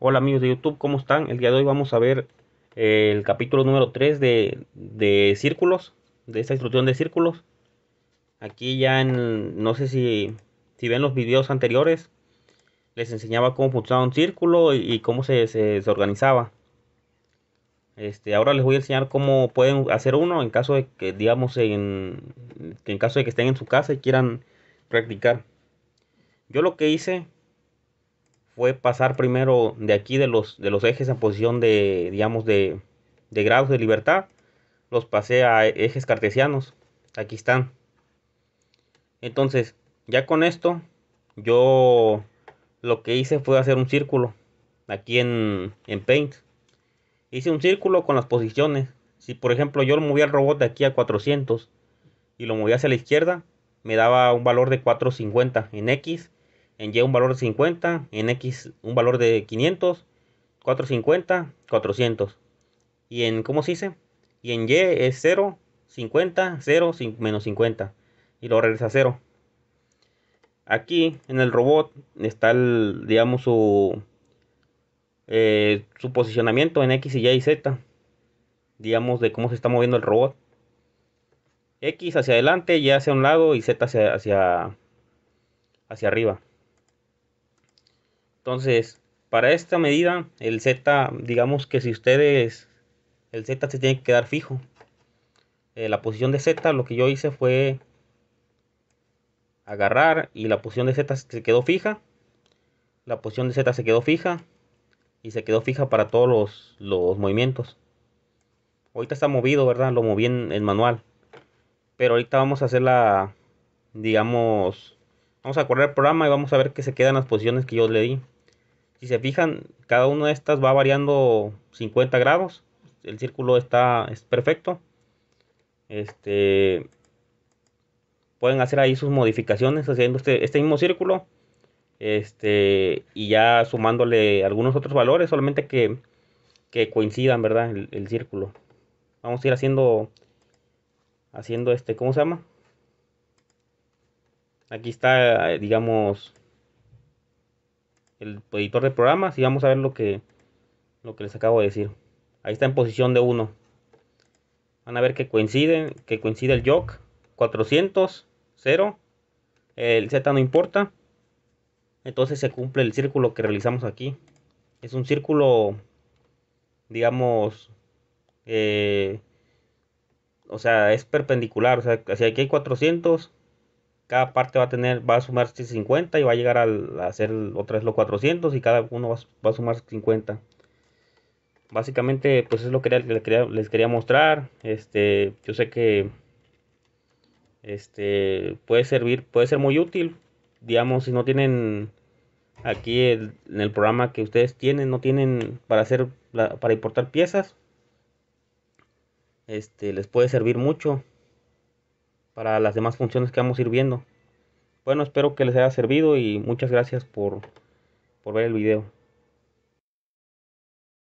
Hola amigos de YouTube, ¿cómo están? El día de hoy vamos a ver eh, el capítulo número 3 de, círculos, de esta instrucción de círculos. Aquí ya en, no sé si, ven los videos anteriores, les enseñaba cómo funcionaba un círculo y, cómo se, organizaba. Este, ahora les voy a enseñar cómo pueden hacer uno en caso de que, digamos, en, en caso de que estén en su casa y quieran practicar. Yo lo que hice fue pasar primero de aquí de los, de los ejes en posición de, digamos, de, grados de libertad, los pasé a ejes cartesianos. Aquí están. Entonces, ya con esto, yo lo que hice fue hacer un círculo aquí en, en Paint. Hice un círculo con las posiciones. Si por ejemplo yo movía el robot de aquí a 400 y lo movía hacia la izquierda, me daba un valor de 450 en X en Y un valor de 50, en X un valor de 500, 450, 400. Y en, ¿cómo se dice? Y en Y es 0, 50, 0, menos 50. Y lo regresa a 0. Aquí en el robot está, el, digamos, su, eh, posicionamiento en X, Y y Z. Digamos, de cómo se está moviendo el robot. X hacia adelante, Y hacia un lado y Z hacia, hacia arriba. Entonces, para esta medida, el Z, digamos que si ustedes, el Z se tiene que quedar fijo. Eh, la posición de Z, lo que yo hice fue agarrar y la posición de Z se quedó fija. La posición de Z se quedó fija y se quedó fija para todos los, los movimientos. Ahorita está movido, ¿verdad? Lo moví en el manual. Pero ahorita vamos a hacer la, digamos, vamos a correr el programa y vamos a ver que se quedan las posiciones que yo le di. Si se fijan, cada una de estas va variando 50 grados. El círculo está es perfecto. Este, pueden hacer ahí sus modificaciones haciendo este, este mismo círculo. Este, y ya sumándole algunos otros valores, solamente que, coincidan, ¿verdad? El, el círculo. Vamos a ir haciendo, haciendo este, ¿cómo se llama? Aquí está, eh, digamos, el editor de programas y vamos a ver lo que, lo que les acabo de decir. Ahí está en posición de 1. Van a ver que coinciden, que coincide el yoke 400, 0. El Z no importa. Entonces se cumple el círculo que realizamos aquí. Es un círculo, digamos, eh, o sea, es perpendicular. O sea, si aquí hay 400, cada parte va a tener, va a sumar 50 y va a llegar a hacer otra vez los 400 y cada uno va, a sumar 50. Básicamente, pues es lo que les quería, mostrar. Este, yo sé que este puede servir, puede ser muy útil. Digamos, si no tienen aquí en el programa que ustedes tienen, no tienen para hacer, para importar piezas, este les puede servir mucho para las demás funciones que vamos a ir viendo. Bueno, espero que les haya servido y muchas gracias por, por ver el video.